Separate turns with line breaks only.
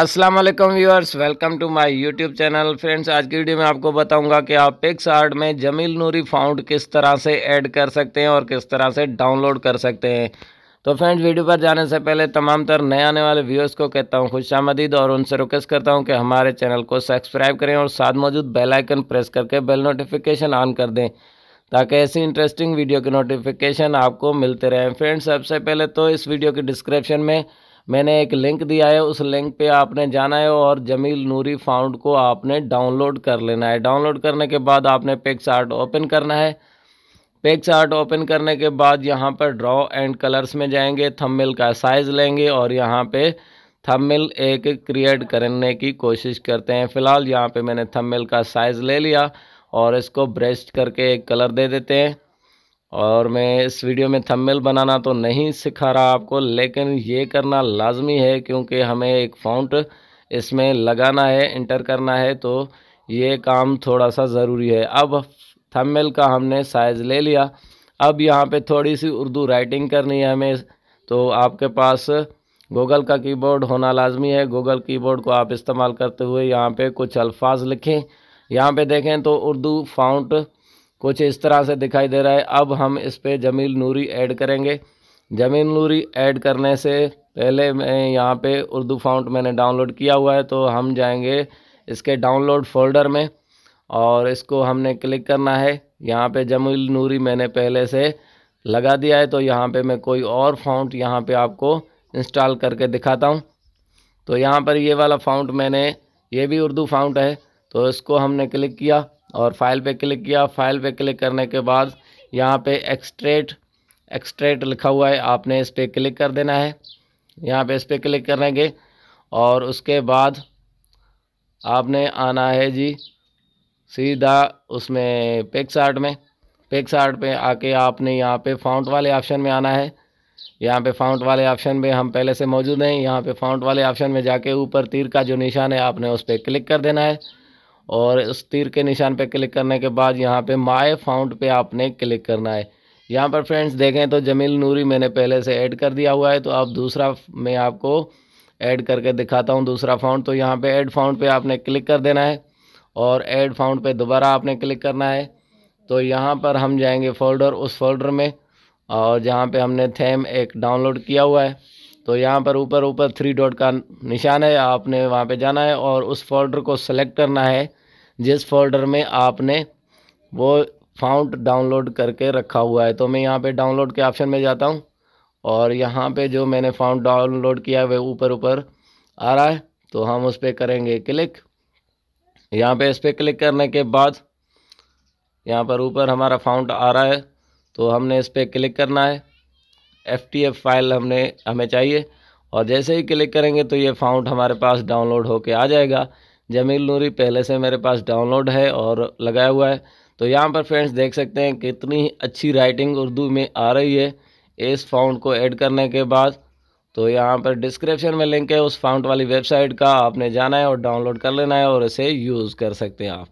अस्सलाम वालेकुम viewers welcome to my YouTube channel friends आज की वीडियो में आपको बताऊंगा कि आप पिक्स आर्ट में जमील नूरी फाउंड किस तरह से ऐड कर सकते हैं और किस तरह से डाउनलोड कर सकते हैं तो फ्रेंड्स वीडियो पर जाने से पहले तमाम तर नए आने वाले व्यूअर्स को कहता हूं खुश आमदीद और उनसे रिक्वेस्ट करता हूँ कि हमारे चैनल को सब्सक्राइब करें और साथ मौजूद बेलाइकन प्रेस करके बेल नोटिफिकेशन ऑन कर दें ताकि ऐसी इंटरेस्टिंग वीडियो की नोटिफिकेशन आपको मिलते रहें फ्रेंड्स सबसे पहले तो इस वीडियो के डिस्क्रिप्शन में मैंने एक लिंक दिया है उस लिंक पे आपने जाना है और जमील नूरी फाउंड को आपने डाउनलोड कर लेना है डाउनलोड करने के बाद आपने पिक्स आर्ट ओपन करना है पिक्स आर्ट ओपन करने के बाद यहाँ पर ड्रॉ एंड कलर्स में जाएंगे थंबनेल का साइज़ लेंगे और यहाँ पे थंबनेल एक क्रिएट करने की कोशिश करते हैं फ़िलहाल यहाँ पे मैंने थंबनेल का साइज़ ले लिया और इसको ब्रेस्ट करके एक कलर दे देते हैं और मैं इस वीडियो में थंबनेल बनाना तो नहीं सिखा रहा आपको लेकिन ये करना लाजमी है क्योंकि हमें एक फ़ॉन्ट इसमें लगाना है इंटर करना है तो ये काम थोड़ा सा ज़रूरी है अब थंबनेल का हमने साइज़ ले लिया अब यहाँ पे थोड़ी सी उर्दू राइटिंग करनी है हमें तो आपके पास गूगल का कीबोर्ड होना लाजमी है गूगल कीबोर्ड को आप इस्तेमाल करते हुए यहाँ पे कुछ अल्फाज लिखें यहाँ पे देखें तो उर्दू फाउंट कुछ इस तरह से दिखाई दे रहा है अब हम इस पर जमील नूरी ऐड करेंगे जमील नूरी ऐड करने से पहले मैं यहाँ पे उर्दू फाउंट मैंने डाउनलोड किया हुआ है तो हम जाएंगे इसके डाउनलोड फोल्डर में और इसको हमने क्लिक करना है यहाँ पे जमील नूरी मैंने पहले से लगा दिया है तो यहाँ पे मैं कोई और फाउंट यहाँ पे आपको इंस्टॉल करके दिखाता हूँ तो यहाँ पर ये वाला फाउंट मैंने ये भी उर्दू फाउंट है तो इसको हमने क्लिक किया और फाइल पे क्लिक किया फाइल पे क्लिक करने के बाद यहाँ पे एक्सट्रेट एक्सट्रेट लिखा हुआ है आपने इस पर क्लिक कर देना है यहाँ पे इस पर क्लिक करेंगे और उसके बाद आपने आना है जी सीधा उसमें पिक्स आर्ट में पिक्स आर्ट पर आके आपने यहाँ पे फाउंट वाले ऑप्शन में आना है यहाँ पे फाउंट वाले ऑप्शन में हम पहले से मौजूद हैं यहाँ पे फाउंट वाले ऑप्शन में जाके ऊपर तीर का जो निशान है आपने उस पर क्लिक कर देना है और उस तीर के निशान पर क्लिक करने के बाद यहाँ पे माए फाउंड पे आपने क्लिक करना है यहाँ पर फ्रेंड्स देखें तो जमील नूरी मैंने पहले से ऐड कर दिया हुआ है तो आप दूसरा मैं आपको ऐड करके दिखाता हूँ दूसरा फाउंड तो यहाँ पे ऐड फाउंड पे आपने क्लिक कर देना है और ऐड फाउंड पे दोबारा आपने क्लिक करना है तो यहाँ पर हम जाएंगे फोल्डर उस फोल्डर में और जहाँ पे हमने थेम एक डाउनलोड किया हुआ है तो यहाँ पर ऊपर ऊपर थ्री डॉट का निशान है आपने वहाँ पर जाना है और उस फोल्डर को सेलेक्ट करना है जिस फोल्डर में आपने वो फाउंट डाउनलोड करके रखा हुआ है तो मैं यहाँ पे डाउनलोड के ऑप्शन में जाता हूँ और यहाँ पे जो मैंने फाउंट डाउनलोड किया है वह ऊपर ऊपर आ रहा है तो हम उस पर करेंगे क्लिक यहाँ पे इस पर क्लिक करने के बाद यहाँ पर ऊपर हमारा फाउंट आ रहा है तो हमने इस पर क्लिक करना है एफ टी एफ फाइल हमने हमें चाहिए और जैसे ही क्लिक करेंगे तो ये फाउंट हमारे पास डाउनलोड होके आ जाएगा जमील नूरी पहले से मेरे पास डाउनलोड है और लगाया हुआ है तो यहाँ पर फ्रेंड्स देख सकते हैं कितनी अच्छी राइटिंग उर्दू में आ रही है इस फाउंड को ऐड करने के बाद तो यहाँ पर डिस्क्रिप्शन में लिंक है उस फाउंड वाली वेबसाइट का आपने जाना है और डाउनलोड कर लेना है और इसे यूज़ कर सकते हैं आप